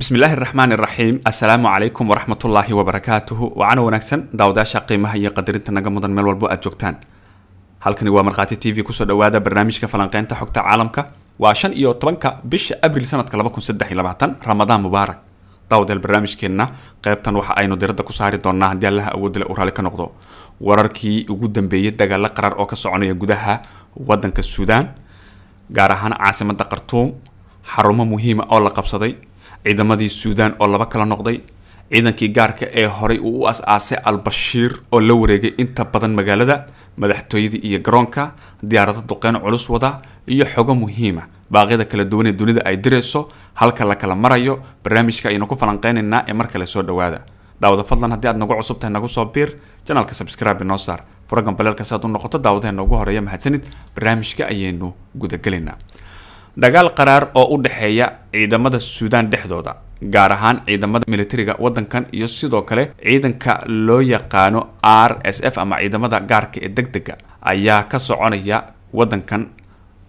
bismillaahi raxmaan iraxiim assalaamu calaykum waraxmatullaahi wabarakaatuhu wacana wanaagsan daawadaasha qiimaha iyo qadarinta naga mudan meel walbo aad joogtaan halkani waa markhaati t v kusoo dhawaada barnaamijka falanqeynta xogta caalamka waa shan iyo tobanka bisha abril sanadka laba kun saddex iyo labaatan ramadaan mubaarak daawdeel barnaamijkeenna qaybtan waxa aynu diradda ku saari doonaa haddii allaha awoodila uu raali ka noqdo wararkii ugu dambeeyey dagaalo qarar oo ka soconaya gudaha waddanka suudaan gaar ahaan caasimadda khartuum xarumo muhiima oo la qabsaday ciidamadii suudaan oo laba kala noqday ciidankii gaarka ee horay uu u as-aasay albashiir oo la wareegay inta badan magaalada madaxtooyadii iyo garoonka diyaarado duqeyn culus wada iyo xogo muhiima ah. baaqyada kala duwan ee dunida ay dirayso halka la kala marayo barnaamijka aynu ku falanqaynaynaa ee mar kale soo dhowaada daawada fadlan haddii aad nagu cusub tahay nagu soo biir janaalka subscribe inoo saar furagan baleelka si aad u noqoto daawadaheenna ugu horeeya mahadsanid barnaamijka ayaynu gudagelaynaa dagaal qaraar oo u dhexeeya ciidamada suudaan dhexdooda gaar ahaan ciidamada milatariga waddankan iyo sidoo kale ciidanka loo yaqaano r s f ama ciidamada gaarka ee deg dega ayaa ka soconaya wadankan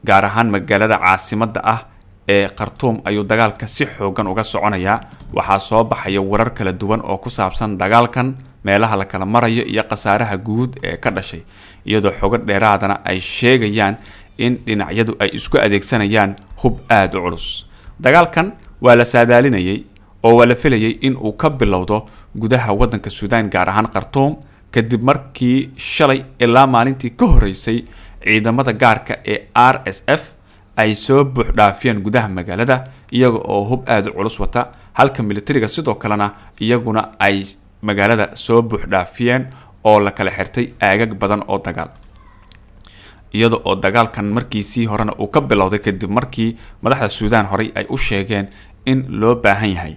gaar ahaan magaalada caasimadda ah ee khartuum ayuu dagaalka si xoogan uga soconayaa waxaa soo baxaya warar kala duwan oo ku saabsan dagaalkan meelaha la kala marayo iyo khasaaraha guud ee ka dhashay iyadoo xogo dheeraadana ay sheegayaan in dhinacyadu ay isku adeegsanayaan hub aada u culus dagaalkan waa la saadaalinayey oo waa la filayay in uu ka bilowdo gudaha waddanka suudaan gaar ahaan khartuum kadib markii shalay ilaa maalintii ka horreysay ciidamada gaarka ee r s f ay soo buux dhaafiyeen gudaha magaalada iyaga oo hub aad u culus wata halka militariga sidoo kalena iyaguna ay magaalada soo buux dhaafiyeen oo la kala xirtay aagag badan oo dagaal iyada oo dagaalkan markiisii horena uu ka bilowday kadib markii madaxda suudaan horey ay u sheegeen in loo baahan yahay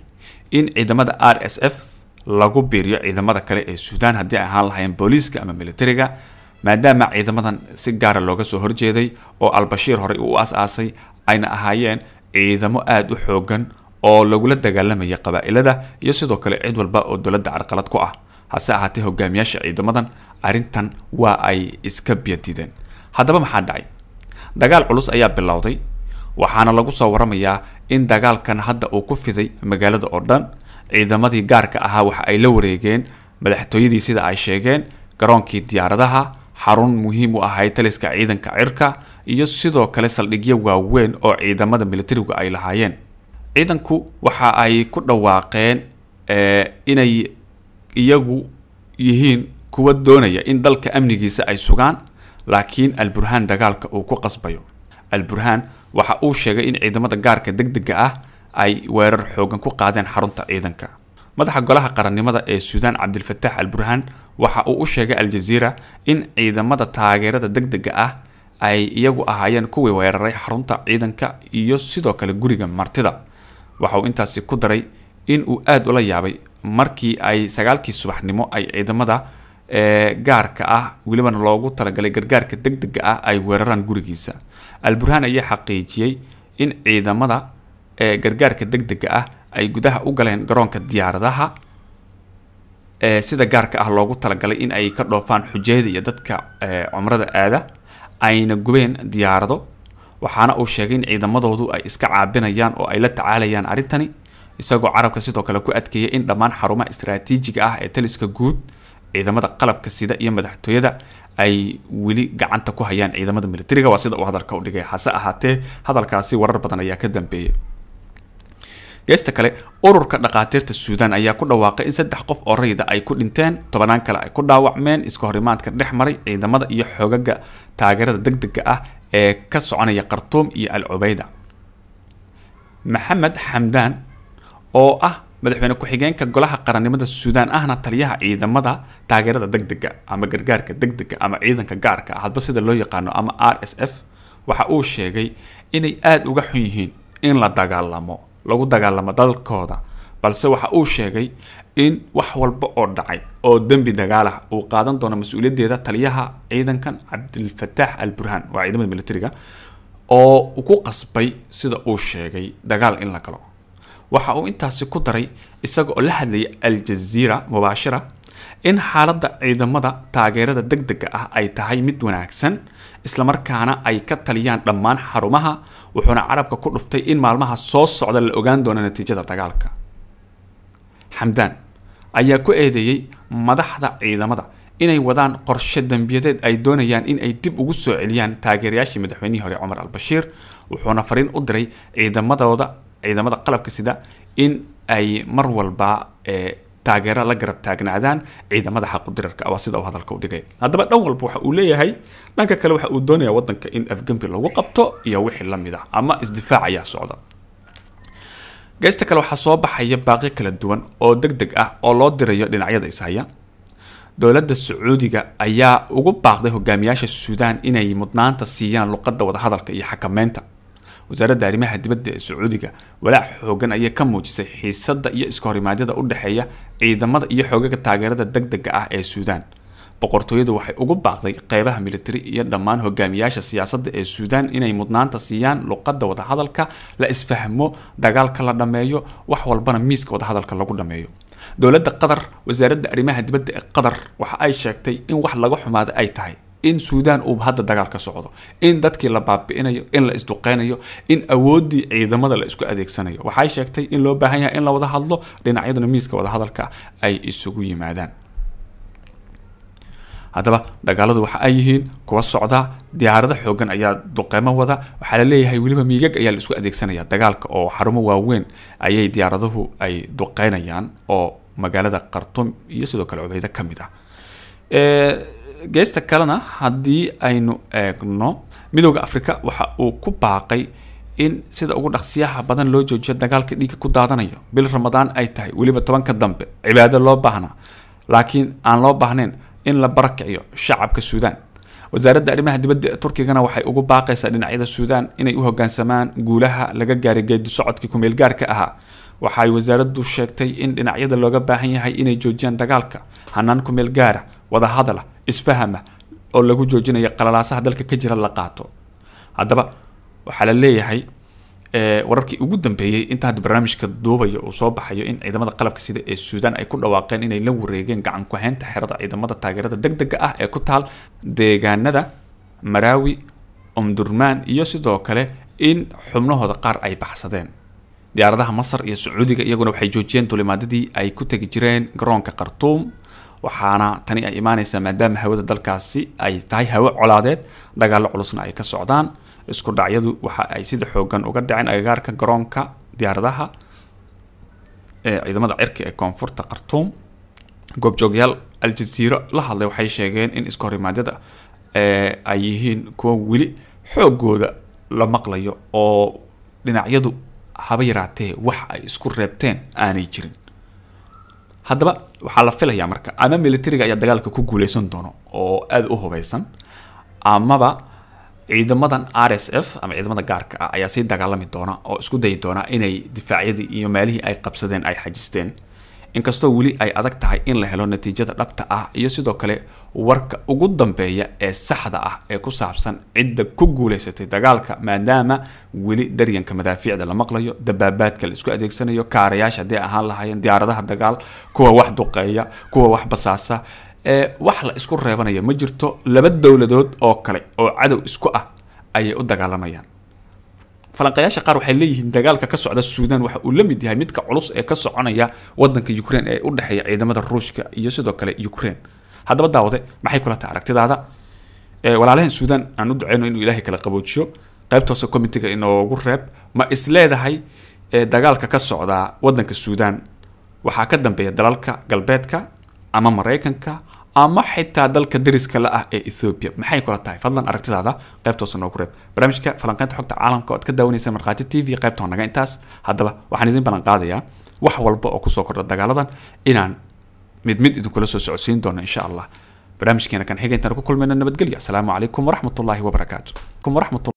in ciidamada r s f lagu biiriyo ciidamada kale ee suudaan haddii ay ahaan lahayn booliiska ama militariga maadaama ciidamadan si gaara ah looga soo horjeeday oo albashiir horey uu as-aasay ayna ahaayeen ciidamo aada u xoogan oo lagula dagaalamaya qabaa'ilada iyo sidoo kale cid walba oo dowladda carqalad ku ah hase ahaatee hogaamiyaasha ciidamadan arrintan waa ay iska biyadideen haddaba maxaa dhacay dagaal culus ayaa bilowday waxaana lagu soo waramayaa in dagaalkan hadda uu ku fiday magaalada oo dhan ciidamadii gaarka ahaa waxa ay la wareegeen madaxtooyadii sida ay sheegeen garoonkii diyaaradaha xarun muhiim u ahay taliska ciidanka cirka iyo sidoo kale saldhigyo waaweyn oo ciidamada militarigu ay lahaayeen ciidanku waxa ay ku dhawaaqeen eh, inay iyagu yihiin kuwa doonaya in dalka amnigiisa ay sugaan laakiin alburhaan dagaalka uu ku qasbayo alburhaan waxa uu sheegay in ciidamada gaarka deg degdega ah ay weerar xoogan ku qaadeen xarunta ciidanka madaxa golaha qarannimada ee suudaan cabdilfataax alburhaan waxa uu u sheegay al-jaziira in ciidamada taageerada deg degdega ah ay iyagu ahaayeen kuwii weeraray xarunta ciidanka iyo sidoo kale guriga martida waxa uu intaasi ku daray in uu aada ula yaabay markii ay sagaalkii subaxnimo ay ciidamada gaarka ah welibana loogu talagalay gargaarka degdega ah ay weeraraan gurigiisa alburhaan ayaa xaqiijiyey in ciidamada ee gargaarka degdega ah ay gudaha u galeen garoonka diyaaradaha sida gaarka ah loogu talagalay in ay ka dhoofaan xujayada iyo dadka cumrada aada ayna gubeen diyaarado waxaana uu sheegay in ciidamadoodu ay iska caabinayaan oo ay la tacaalayaan arrintani isagoo carabka sidoo kale ku adkeeyay in dhammaan xarumaha istaraatiijiga ah ee taliska guud ciidamada qalabka sida iyo madaxtooyada ay weli gacanta ku hayaan ciidamada militariga waa sida uu hadalka u dhigay hase ahaatee hadalkaasi warar badan ayaa ka dambeeyay geesta kale ururka dhakhaatiirta suudan ayaa ku dhawaaqay in saddex qof oo rayida ay ku dhinteen tobanaan kale ay ku dhaawacmeen iska horimaadka dhex maray ciidamada iyo xoogaga taageerada deg dega ah ee ka soconaya khartuum iyo al cubeyda maxamed xamdaan oo ah madaxweyne ku-xigeenka golaha qarannimada suudaan ahna taliyaha ciidamada taageerada degdega ama gargaarka degdega ama ciidanka gaarka ah. hadba sida loo yaqaano ama r s f waxa uu sheegay inay aada uga xun yihiin in la dagaalamo lagu dagaalamo dalkooda balse waxa uu sheegay in wax walba oo dhacay oo dembi dagaal ah uu qaadan doono mas-uuliyaddeeda taliyaha ciidankan cabdilfatax al burhaan waa ciidamada milatariga oo ku qasbay sida uu sheegay dagaal in la galo waxa uu intaasi ku daray isaga oo la hadlaya aljaziira mubaashira in xaaladda ciidamada taageerada deg degdega ah ay tahay mid wanaagsan islamarkaana ay ka taliyaan dhammaan xarumaha wuxuuna carabka ku dhuftay in maalmaha soo socda la ogaan doono natiijada dagaalka xamdaan ayaa ku eedeeyey madaxda ciidamada inay wadaan qorshe dembiyadeed ay doonayaan in ay dib ugu soo celiyaan taageerayaashii madaxweynihii hore cumar albashiir wuxuuna fariin u diray ciidamadooda ciidamada qalabka sida in ay mar walba eh, taageero la garab taagnaadaan ciidamada xaqudirarka waa sida uu hadalka u dhigay haddaba dhan walba waxa uu leeyahay dhanka kale waxa uu doonaya wadanka in afgembi lagu qabto iyo wixii lamid ah ama isdifaac ayaa socda geesta kale waxaa soo baxaya baaqyo kala duwan oo deg deg ah oo loo dirayo dhinacyada ishaya dowladda sacuudiga ayaa ugu baaqday hogaamiyaasha suudaan inay mudnaanta siiyaan luqadda wadahadalka iyo xakameynta wasaaradda arrimaha dibadda ee sacuudiga walaac xoogan ayaa ka muujisay xiisadda iyo iskahorimaadada u dhexeeya ciidamada iyo xoogaga taageerada deg degdega ah ee suudaan boqortooyadu waxay ugu baaqday qeybaha militari iyo dhammaan hogaamiyaasha siyaasadda ee suudaan inay mudnaanta siiyaan luqadda wadahadalka la isfahmo dagaalka la dhammeeyo wax walbana miiska wadahadalka lagu dhammeeyo dowladda qatar wasaaradda arrimaha dibadda ee qatar waxa ay sheegtay in wax laga xumaada ay tahay in suudan uu hadda dagaal ka socdo in dadkii la baabi'inayo in la isduqeynayo in awoodii ciidamada la isku adeegsanayo waxay sheegtay in loo baahan yahay in la wada hadlo dhinacyaduna miiska wadahadalka ay isugu yimaadaan haddaba dagaaladu waxa ay yihiin kuwa socda diyaarado xoogan ayaa duqeymo wada waxaa la leeyahay weliba miigag ayaa la isku adeegsanaya dagaalka oo xarumo waaweyn ayay diyaaraduhu ay duqeynayaan oo magaalada khartum iyo sidoo kale cubeydo ka mid ah geesta kalena haddii aynu eegno midooda afrika waxa uu ku baaqay in sida ugu dhaqsiyaha badan loo joojiyo dagaalka dhiigga ku daadanayo bil ramadaan ay tahay weliba tobanka dambe cibaado loo baahnaa laakiin aan loo baahnayn in la barakiciyo shacabka suudaan wasaaradda arrimaha dibadda ee turkigana waxay ugu baaqaysaa dhinacyada suudaan inay u hoggaansamaan guulaha laga gaaray geedi socodkii kumeelgaarka ahaa waxaay wasaaraddu sheegtay in dhinacyada looga baahan yahay inay joojiyaan dagaalka hanaan kumeelgaara gaara wada hadala isfahama oo lagu joojinayo qalalaasaha dalka ka jira la qaato haddaba waxaa la leeyahay wararkii ugu dambeeyey inta hadda barnaamijka duubaya uu soo baxayo in ciidamada qalabka sida ee suudaan ay ku dhawaaqeen inay la wareegeen gacan ku-haynta xerada ciidamada taageerada deg dega ah ee ku taal deegaanada maraawi omdurmaan iyo sidoo kale in xubnahooda qaar ay baxsadeen diyaaradaha masar iyo sacuudiga iyaguna waxay joojiyeen duulimaadadii ay ku tegi jireen garoonka khartuum waxaana tani ay imaaneysaa maadaama hawada dalkaasi ay tahay hawo colaadeed dagaalo culusna ay ka socdaan isku dhacyadu waxa ay sida xoogan uga dhaceen agagaarka garoonka diyaaradaha ee ciidamada cirka ee koonfurta khartuum goobjoogyaal aljasiiro la hadlay waxay sheegeen in isku horimaadyada ay yihiin kuwa weli xoogooda la maqlayo oo dhinacyadu haba yaraatee wax ay isku reebteen aanay jirin haddaba waxaa la filayaa marka ama militariga ayaa dagaalka ku guuleysan doono oo aada u hubeysan amaba ciidamadan r s f ama ciidamada gaarka ah ayaa sii dagaalami doona oo isku dayi doona inay difaacyadii iyo meelihii ay qabsadeen ay xajisteen inkastoo weli ay adag tahay in la helo natiijada dhabta ah iyo sidoo kale warka ugu dambeeya ee saxda ah ee ku saabsan cidda ku guulaysatay dagaalka maadaama weli daryanka madaafiicda la maqlayo dabaabaadka la isku adeegsanayo kaarayaasha hadday ahaan lahaayeen diyaaradaha dagaal kuwa wax duqeeya kuwa wax basaasa ee wax la isku reebanaya ma jirto laba dowladood oo kale oo cadow isku ah ayay u dagaalamayaan falanqayaasha qaar waxay leeyihiin dagaalka ka socda suudaan waxa uu la mid yahay midka culus ee ka soconaya wadanka ukraine ee u dhexeeya ciidamada ruushka iyo sidoo kale ukraine haddaba daawade maxay kula tahay aragtidaada walaalahan suudaan aan u duceyno inuu ilaahay kala qaboojiyo qaybta hoose inoogu reeb ma isleedahay leedahay dagaalka ka socda wadanka suudaan waxaa ka dambeeya dalalka galbeedka ama maraykanka ama xitaa dalka dariska la ah ee ethoobiya maxay kula tahay fadlan aragtidaada qaybtoosa noogu reeb barnaamijka falanqeynta xogta caalamka oad ka daawanaysa markhaati t v qaybta honaga intaas haddaba waxaan idin ballan wax walba oo kusoo kordha dagaaladan inaan mid mid idinkula soo socodsiin doono insha allah barnaamijkeena kan xiga intaan ku kulmayno nabadgelyo asalaamu calaykum waraxmatullaahi wabarakaatu